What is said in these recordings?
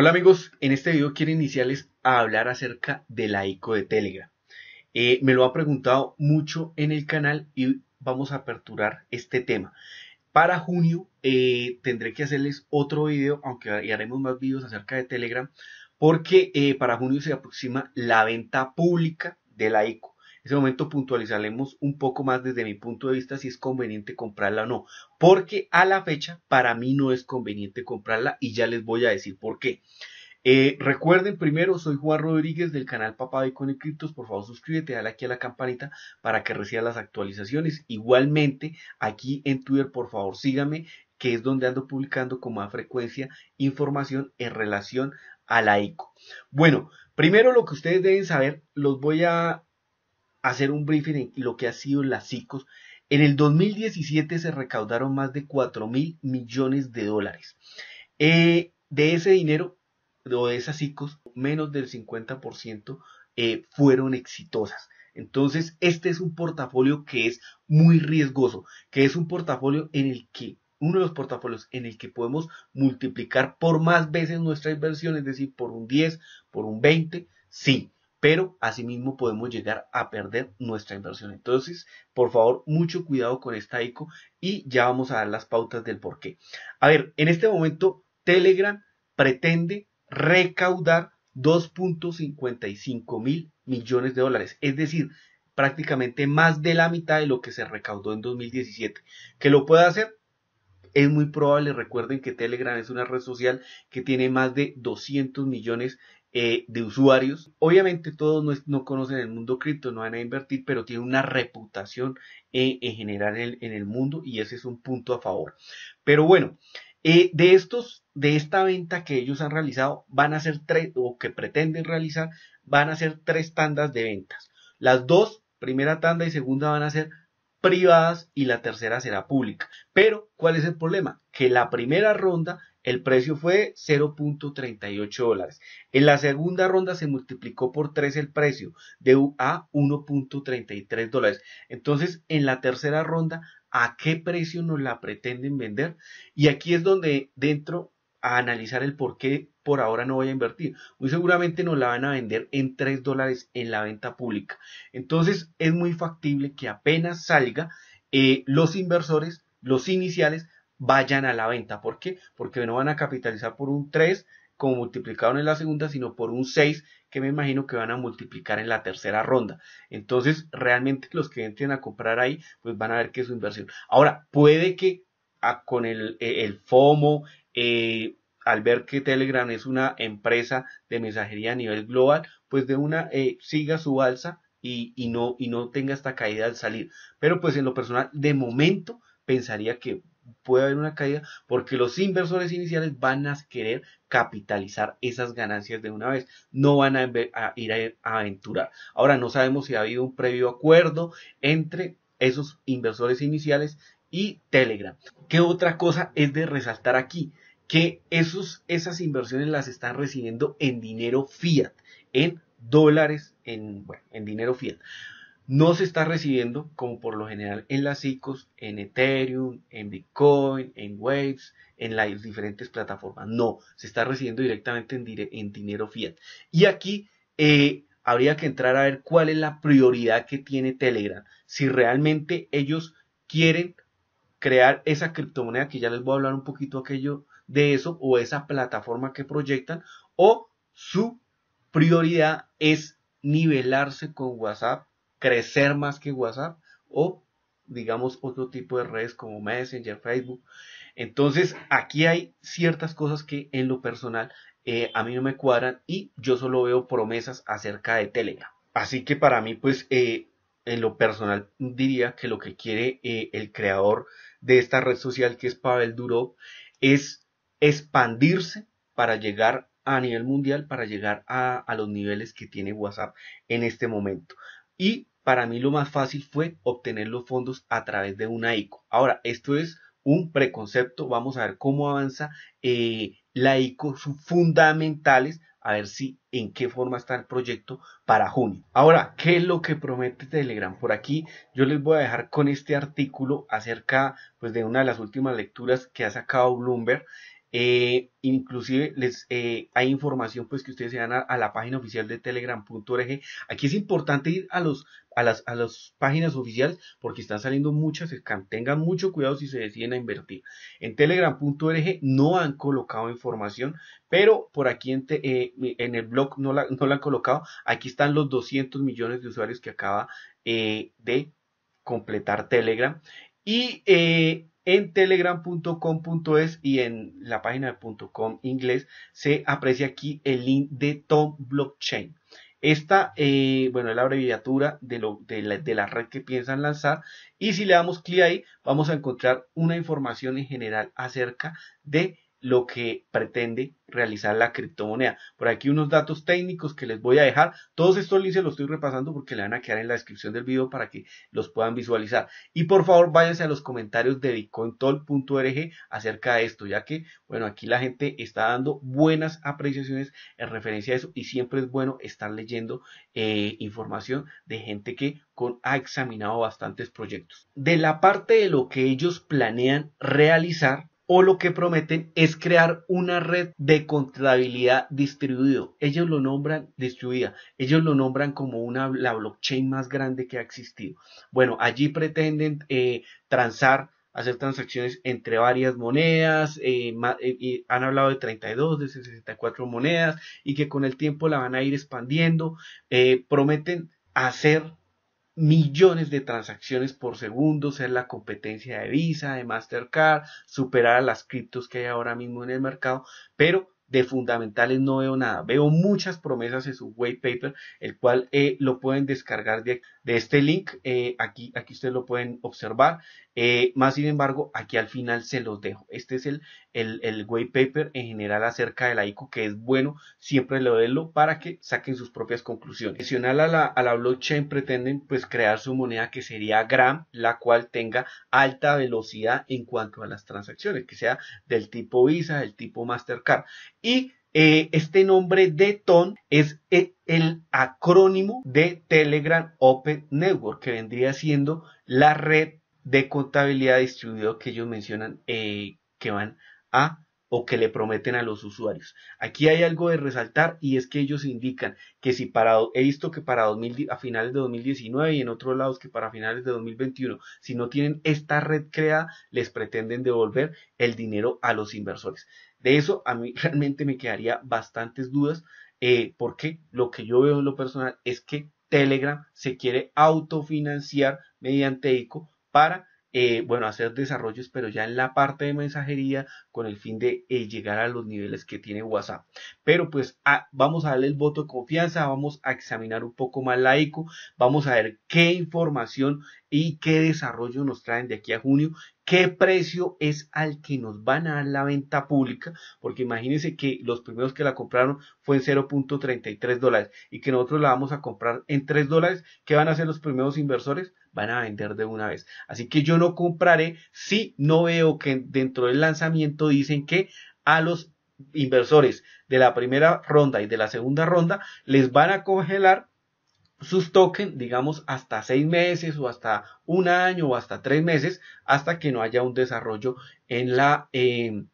Hola amigos, en este video quiero iniciarles a hablar acerca la ICO de Telegram. Eh, me lo ha preguntado mucho en el canal y vamos a aperturar este tema. Para junio eh, tendré que hacerles otro video, aunque haremos más videos acerca de Telegram, porque eh, para junio se aproxima la venta pública de la ICO ese momento puntualizaremos un poco más desde mi punto de vista si es conveniente comprarla o no, porque a la fecha para mí no es conveniente comprarla y ya les voy a decir por qué. Eh, recuerden primero, soy Juan Rodríguez del canal Papá Bitcoin y Criptos. Por favor, suscríbete, dale aquí a la campanita para que reciba las actualizaciones. Igualmente, aquí en Twitter, por favor, sígame, que es donde ando publicando con más frecuencia información en relación a la ICO. Bueno, primero lo que ustedes deben saber, los voy a hacer un briefing en lo que ha sido las ICOs. En el 2017 se recaudaron más de 4 mil millones de dólares. Eh, de ese dinero, o de esas ICOs, menos del 50% eh, fueron exitosas. Entonces, este es un portafolio que es muy riesgoso, que es un portafolio en el que, uno de los portafolios en el que podemos multiplicar por más veces nuestra inversión, es decir, por un 10, por un 20, sí pero asimismo podemos llegar a perder nuestra inversión. Entonces, por favor, mucho cuidado con esta ICO y ya vamos a dar las pautas del por qué. A ver, en este momento Telegram pretende recaudar 2.55 mil millones de dólares, es decir, prácticamente más de la mitad de lo que se recaudó en 2017. ¿Que lo pueda hacer? Es muy probable, recuerden que Telegram es una red social que tiene más de 200 millones de eh, de usuarios. Obviamente todos no, conocen el mundo cripto, no van a invertir, pero tiene una reputación eh, en general en, el mundo y ese es un punto a favor. Pero bueno, eh, de estos, de esta venta que ellos han realizado, van a ser tres, o que pretenden realizar, van a ser tres tandas de ventas. Las dos, primera tanda y segunda, van a ser privadas y la tercera será pública. Pero, ¿cuál es el problema? Que la primera ronda el precio fue 0.38 dólares. En la segunda ronda se multiplicó por 3 el precio, de a 1.33 dólares. Entonces, en la tercera ronda, ¿a qué precio nos la pretenden vender? Y aquí es donde dentro a analizar el por qué por ahora no voy a invertir. Muy seguramente nos la van a vender en 3 dólares en la venta pública. Entonces es muy factible que apenas salga, eh, los inversores, los iniciales, vayan a la venta. ¿Por qué? Porque no van a capitalizar por un 3 como multiplicaron en la segunda, sino por un 6 que me imagino que van a multiplicar en la tercera ronda. Entonces, realmente los que entren a comprar ahí, pues van a ver que es su inversión. Ahora, puede que ah, con el, eh, FOMO, eh, al ver que Telegram es una empresa de mensajería a nivel global, pues de una eh, siga su alza y, no, y no tenga esta caída al salir. Pero pues en lo personal, de momento, pensaría que puede haber una caída porque los inversores iniciales van a querer capitalizar esas ganancias de una vez, no van a, ir a aventurar. Ahora no sabemos si ha habido un previo acuerdo entre esos inversores iniciales y Telegram. ¿Qué otra cosa es de resaltar aquí? Que esas inversiones las están recibiendo en dinero fiat, en dólares, en, bueno, en dinero fiat no se está recibiendo como por lo general en las ICOs, en Ethereum, en Bitcoin, en Waves, en las diferentes plataformas. No, se está recibiendo directamente en, dinero fiat. Y aquí eh, habría que entrar a ver cuál es la prioridad que tiene Telegram. Si realmente ellos quieren crear esa criptomoneda, que ya les voy a hablar un poquito aquello de eso, o esa plataforma que proyectan, o su prioridad es nivelarse con WhatsApp crecer más que WhatsApp o digamos otro tipo de redes como Messenger, Facebook. Entonces aquí hay ciertas cosas que en lo personal eh, a mí no me cuadran y yo solo veo promesas acerca de Telegram. Así que para mí pues eh, en lo personal diría que lo que quiere eh, el creador de esta red social que es Pavel Duro es expandirse para llegar a nivel mundial, para llegar a, a los niveles que tiene WhatsApp en este momento. Y para mí lo más fácil fue obtener los fondos a través de una ICO. Ahora, esto es un preconcepto, vamos a ver cómo avanza eh, la ICO, sus fundamentales, a ver si en qué forma está el proyecto para junio. Ahora, ¿qué es lo que promete Telegram? Por aquí yo les voy a dejar con este artículo acerca pues, de una de las últimas lecturas que ha sacado Bloomberg. Eh, inclusive les eh, hay información pues que ustedes se dan a, la página oficial de telegram.org. Aquí es importante ir a los a las, a páginas oficiales porque están saliendo muchas eh, Tengan mucho cuidado si se deciden a invertir. En telegram.org no han colocado información, pero por aquí en, el blog no la, no la, han colocado. Aquí están los 200 millones de usuarios que acaba de completar Telegram. Y en telegram.com.es y en la página de .com inglés se aprecia aquí el link de Tom Blockchain. Esta, eh, bueno, es la abreviatura de, lo, la, de, la, red que piensan lanzar. Y si le damos clic ahí, vamos a encontrar una información en general acerca de lo que pretende realizar la criptomoneda. Por aquí unos datos técnicos que les voy a dejar. Todos estos links los estoy repasando porque le van a quedar en la descripción del video para que los puedan visualizar. Y por favor váyanse a los comentarios de hereje acerca de esto, ya que, bueno, aquí la gente está dando buenas apreciaciones en referencia a eso y siempre es bueno estar leyendo eh, información de gente que ha examinado bastantes proyectos. De la parte de lo que ellos planean realizar, o lo que prometen es crear una red de contabilidad distribuida. Ellos lo nombran distribuida, ellos lo nombran como una, la blockchain más grande que ha existido. Bueno, allí pretenden eh, transar, hacer transacciones entre varias monedas, eh, eh, y han hablado de 32, de 64 monedas y que con el tiempo la van a ir expandiendo. prometen hacer millones de transacciones por segundo, ser la competencia de Visa, de Mastercard, superar a las criptos que hay ahora mismo en el mercado, pero de fundamentales no veo nada. Veo muchas promesas en su white paper, el cual eh, lo pueden descargar de, este link. Eh, aquí, aquí ustedes lo pueden observar. Eh, más sin embargo, aquí al final se los dejo. Este es el, el, way paper en general acerca de la ICO, que es bueno siempre lo para que saquen sus propias conclusiones. Adicional a la, la blockchain pretenden pues crear su moneda que sería Gram, la cual tenga alta velocidad en cuanto a las transacciones, que sea del tipo Visa, del tipo Mastercard. Y eh, este nombre de TON es eh, el acrónimo de Telegram Open Network, que vendría siendo la red de contabilidad distribuido que ellos mencionan eh, que van a o que le prometen a los usuarios. Aquí hay algo de resaltar y es que ellos indican que si para, he visto que para a finales de 2019 y en otros lados que para finales de 2021, si no tienen esta red creada, les pretenden devolver el dinero a los inversores. De eso a mí realmente me quedaría bastantes dudas eh, porque lo que yo veo en lo personal es que Telegram se quiere autofinanciar mediante ICO para eh, bueno, hacer desarrollos, pero ya en la parte de mensajería con el fin de eh, llegar a los niveles que tiene WhatsApp. Pero pues ah, vamos a darle el voto de confianza, vamos a examinar un poco más la vamos a ver qué información y qué desarrollo nos traen de aquí a junio qué precio es al que nos van a dar la venta pública, porque imagínense que los primeros que la compraron fue en 0.33 dólares y que nosotros la vamos a comprar en 3 dólares, ¿qué van a hacer los primeros inversores? Van a vender de una vez. Así que yo no compraré si no veo que dentro del lanzamiento dicen que a los inversores de la primera ronda y de la segunda ronda les van a congelar pues, sus tokens, digamos, hasta seis meses o hasta un año o hasta tres meses, hasta que no haya un desarrollo en la, em,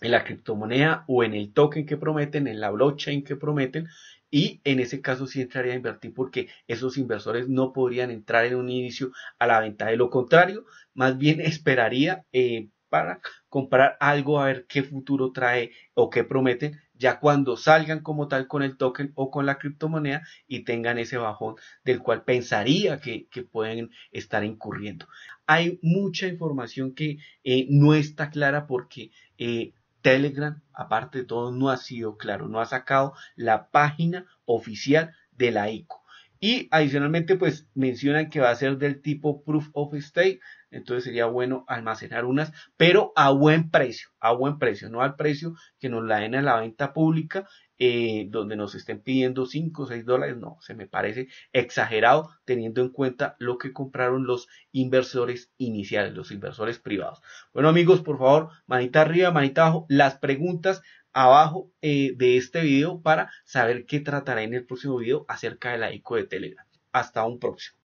en la criptomoneda o en el token que prometen, en la blockchain que prometen. Y en ese caso sí entraría a invertir porque esos inversores no podrían entrar en un inicio a la venta. De lo contrario, más bien esperaría eh, para comprar algo a ver qué futuro trae o qué prometen ya cuando salgan como tal con el token o con la criptomoneda y tengan ese bajón del cual pensaría que, pueden estar incurriendo. Hay mucha información que eh, no está clara porque eh, Telegram, aparte de todo, no ha sido claro, no ha sacado la página oficial de la ICO. Y adicionalmente, pues mencionan que va a ser del tipo proof of stake, entonces sería bueno almacenar unas, pero a buen precio, a buen precio, no al precio que nos la den a la venta pública, eh, donde nos estén pidiendo 5 o 6 dólares. No, se me parece exagerado teniendo en cuenta lo que compraron los inversores iniciales, los inversores privados. Bueno amigos, por favor, manita arriba, manita abajo, las preguntas abajo eh, de este video para saber qué trataré en el próximo video acerca de la ICO de Telegram. Hasta un próximo.